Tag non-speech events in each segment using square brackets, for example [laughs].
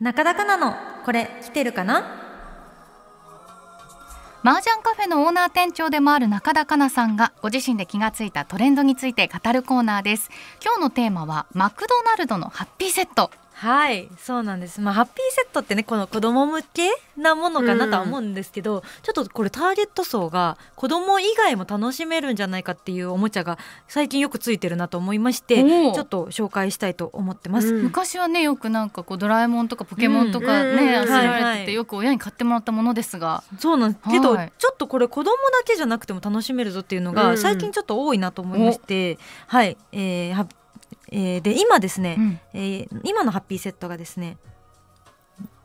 中田かなのこれ来てるかな麻雀カフェのオーナー店長でもある中田香奈さんがご自身で気がついたトレンドについて語るコーナーです今日のテーマはマクドナルドのハッピーセットはい、そうなんです。まあ、ハッピーセットってね、この子供向けなものかなとは思うんですけど、うん、ちょっとこれターゲット層が子供以外も楽しめるんじゃないかっていうおもちゃが最近よくついてるなと思いまして、ちょっと紹介したいと思ってます。うん、昔はね、よくなんかこうドラえもんとかポケモンとかね、あ、う、せ、ん、られててよく親に買ってもらったものですが、そうなんですけど、はい、ちょっとこれ子供だけじゃなくても楽しめるぞっていうのが最近ちょっと多いなと思いまして、うん、はい、えー、ハッえー、で今ですね、うん、えー、今のハッピーセットがですね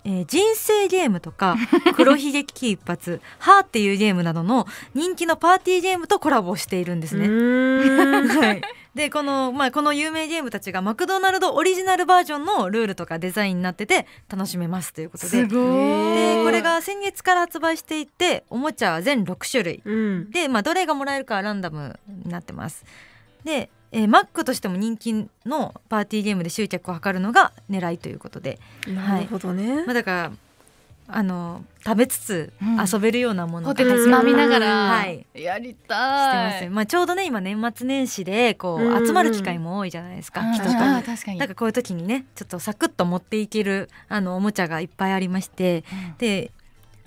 えー、人生ゲームとか [laughs] 黒ひげ危機一発はーっていうゲームなどの人気のパーティーゲームとコラボしているんですね。[laughs] はい、でこの,、まあ、この有名ゲームたちがマクドナルドオリジナルバージョンのルールとかデザインになってて楽しめますということででこれが先月から発売していておもちゃは全6種類、うん、で、まあ、どれがもらえるかランダムになってます。でえー、マックとしても人気のパーティーゲームで集客を図るのが狙いということで。なるほどね、はい、まあ、だからあの食べつつ遊べるようなものを、つまみながら、はい、やりたいしてます、まあ、ちょうどね今年末年始でこう集まる機会も多いじゃないですか、人となんかこういう時にねちょっとサクッと持っていけるあのおもちゃがいっぱいありまして、うん、で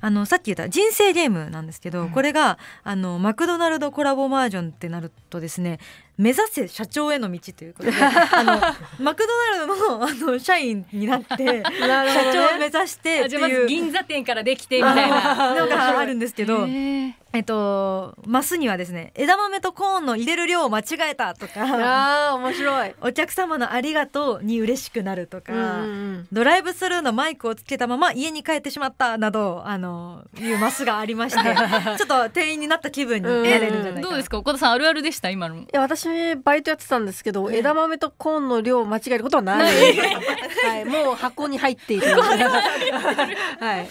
あのさっき言った人生ゲームなんですけど、これがあのマクドナルドコラボバージョンってなるとですね目指せ社長への道ということであの [laughs] マクドナルドのあの社員になって [laughs] ね、社長を目指してっていう銀座店からできてみたいなのがあるんですけど。えっと、マスにはですね枝豆とコーンの入れる量を間違えたとかあ面白いお客様のありがとうに嬉しくなるとか、うんうん、ドライブスルーのマイクをつけたまま家に帰ってしまったなどあのいうマスがありまして [laughs] ちょっと店員になった気分になれるんじゃないか、どうですか岡田さんあるあるでした今のいや私私バイトやってたんですけど、枝豆とコーンの量を間違えることはない、はい、もう箱に入っている [laughs] [laughs] はい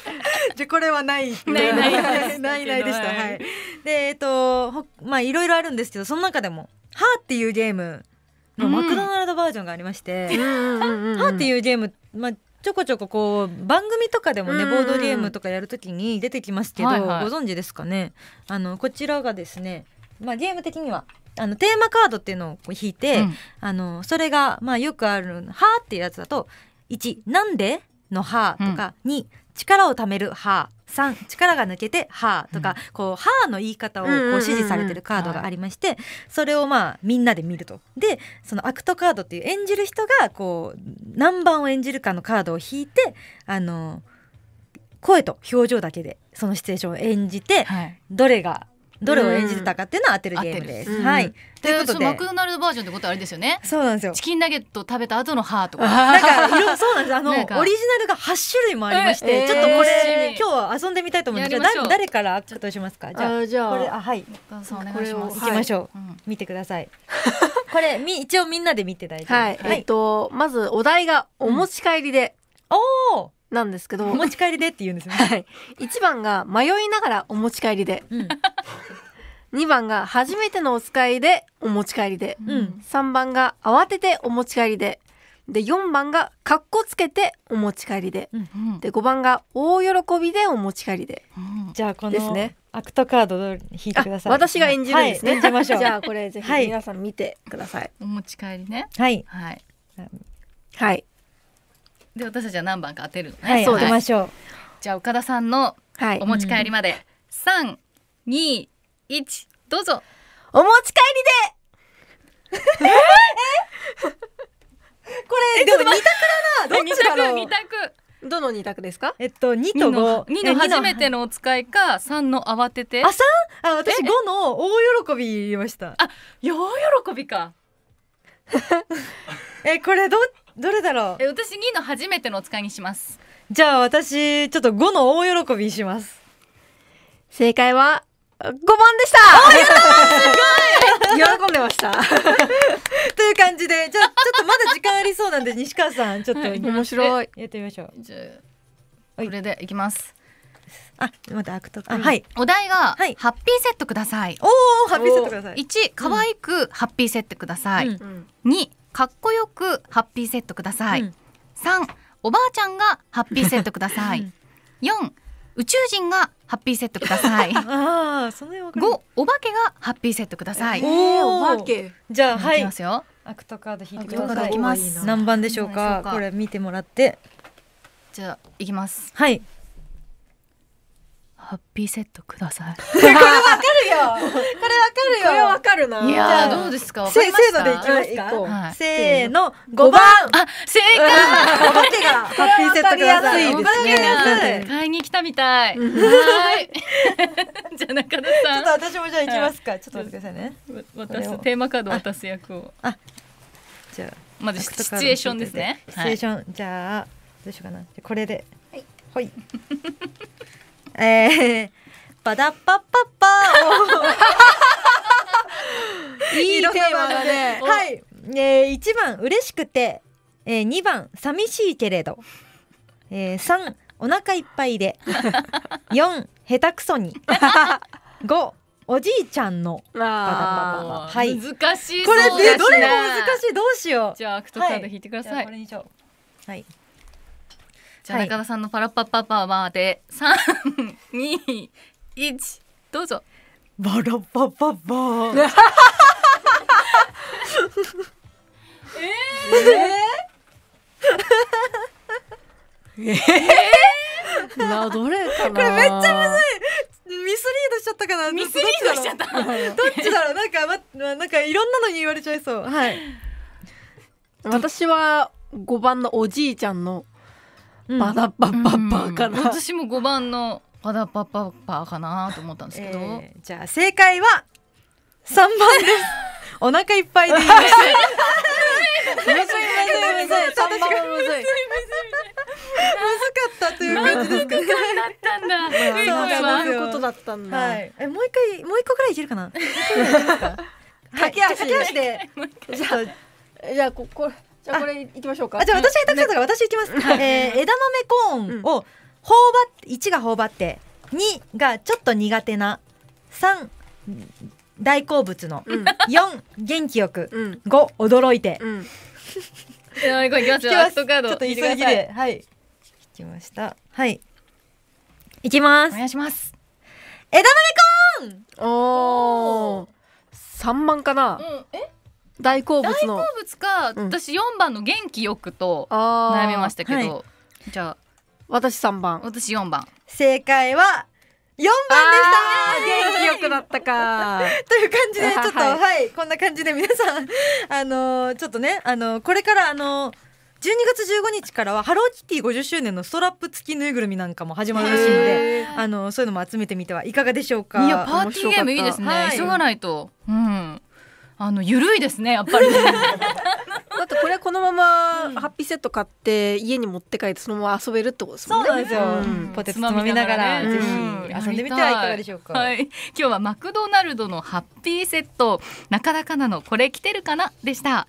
じゃこれはないないない [laughs] ないないでしたはいでえっとまあいろいろあるんですけどその中でも「ハーっていうゲームのマクドナルドバージョンがありまして「ハーっていうゲームまあちょこちょここう番組とかでもねボードゲームとかやるときに出てきますけど、ご存知ですかねあのこちらがですねまあゲーム的にはあのテーマカードっていうのを引いて、うん、あのそれが、まあ、よくある「は」っていうやつだと「1なんで?」の「は」とか「うん、2力をためる「は」3力が抜けて「は」とか、うん、こう「は」の言い方をこう指示されてるカードがありまして、それをまあみんなで見ると。でそのアクトカードっていう演じる人がこう何番を演じるかのカードを引いてあの声と表情だけでそのシチュエーションを演じて、はい、どれがどれを演じてたかっていうのを当てるゲームです。うん、はい。ということマクドナルドバージョンってことあれですよね。そうなんですよ。チキンナゲット食べた後の歯とか。[laughs] なんかいろ、そうなんです。あのオリジナルが八種類もありまして、ちょっとこれ今日は遊んでみたいと思います。じゃ誰誰からちょっとしますか。じゃあじゃあこれあはいお願いします。行きましょう。うん、見てください。[laughs] これみ一応みんなで見て大丈夫。はい。えっとまずお題がお持ち帰りで。おお。なんですけどお持ち帰りでって言うんですよね、はい、1番が迷いながらお持ち帰りで、うん、2 [laughs] 番が初めてのお使いでお持ち帰りで、うん、3番が慌ててお持ち帰りでで4番がかっこつけてお持ち帰りで、うんうん、で5番が大喜びでお持ち帰りで、うん、じゃあこのですねアクトカード引いてください私が演じるんですね、はい、演じましょうじゃあこれぜひ皆さん見てください、はい、お持ち帰りねはいはい、はい、で私たちは何番か当てるのね。はい、当てましょう。じゃあ岡田さんのお持ち帰りまで三二一どうぞ。お持ち帰りで。えー、これでも二択だな。どっちだろう。二択。どの二択ですか？えっと二と五。二の初めてのお使いか三の慌てて。あ三？あ私五の大喜び言いました。あ大喜びか。[laughs] えこれどっどれだろうえ私2の初めてのお使いにしますじゃあ私ちょっと五の大喜びします正解は五番でしたい。喜んでました [laughs] という感じでじゃあちょっとまだ時間ありそうなんで西川さんちょっと、面白いやってみましょうじゃあこれでいきますあ、また開くとか。はい。お題が、はい、ハッピーセットください。おお、ハッピーセットください。一、可愛くハッピーセットください。二、うん、かっこよくハッピーセットください、うん、3おばあちゃんがハッピーセットください4宇宙人がハッピーセットください。[laughs] ああ、それ五、お化けがハッピーセットください。おお化け。じゃあ、はい。ますよ。アクトカード引いてください。い何番でしょうか。これ見てもらって。じゃあ、いきます。はい。ハッピーセットください。[laughs] これわかるよ。これわかるよ。これわかるな。いやどうですか。せせーのでいきますか。はい、せーの五番。あ正解。お化けがハッピーセットください。ですね。買いに来たみたい。はい。[laughs] じゃ中田さん。ちょっと私もじゃ行きますか。ちょっと待ってくださいね。渡すテーマカード渡す役を。あじゃまずシチュエーションですね。シチュエーションじゃあどうしようかな。これで。はい。はい。[laughs] えー、パダッパッパッパ [laughs] いいテーマだね。はい。えー、1番、嬉しくて。えー、2番、寂しいけれど。えー、3、お腹いっぱいで。4、[laughs] 下手くそに。5、[laughs] おじいちゃんのはい、難しい、これ、ね、どれも難しいどうしようじゃあアクトカード引いてください、はい、これにしようはいじゃあ中田さんのパラパパパまで三二一どうぞ。パラパパパ。えー、えー。えー、などれかな。これめっちゃむずい。ミスリードしちゃったかな。ミスリードしちゃった。どっちだろう。なんかまなんかいろんなのに言われちゃいそう。はい。私は五番のおじいちゃんの。パダッパッパッパーかな、私も5番のパダッパッパッパーかなと思ったんですけど、えー、じゃあ正解は3番です [laughs] お腹いっぱいでいむずいむずいむずい3番むずいむずかったという感じですかね。ったんだ。ことだったんだ。はい、えもう一回もう一個ぐらいいけるかな。駆け足で。じゃあじゃあここじゃあこれ行きましょうか。じゃあ私下手くそから私行きます。えー、枝豆コーンを頬張って1が頬張って2がちょっと苦手な3大好物の、うん、4元気よく、うん、5驚いて。うんちょっと急ぎで、はい。行きました。はい。いきます。お願いします。枝豆コーン。おお。三万かな。うん、え？大好物の大好物か、うん私4番の元気よくと悩みましたけど、はじゃあ私3番私4番正解は4番でした元気よくなったか [laughs] という感じでちょっとははい、いこんな感じで皆さん [laughs] あのーちょっとねあのーこれからあのー12月15日からはハローキティ50周年のストラップ付きぬいぐるみなんかも始まるらしいのであのそういうのも集めてみてはいかがでしょうかいやパーティーゲームいいですね、急がないとうんあの緩いですねやっぱり、ね、[laughs] だってこれこのままハッピーセット買って家に持って帰ってそのまま遊べるってことですもんね。そうですよ、うん、ポテト飲みながら、ね、ぜひ遊んでみてはいかがでしょうか、はい、今日はマクドナルドのハッピーセットなかなかなのこれ来てるかなでした。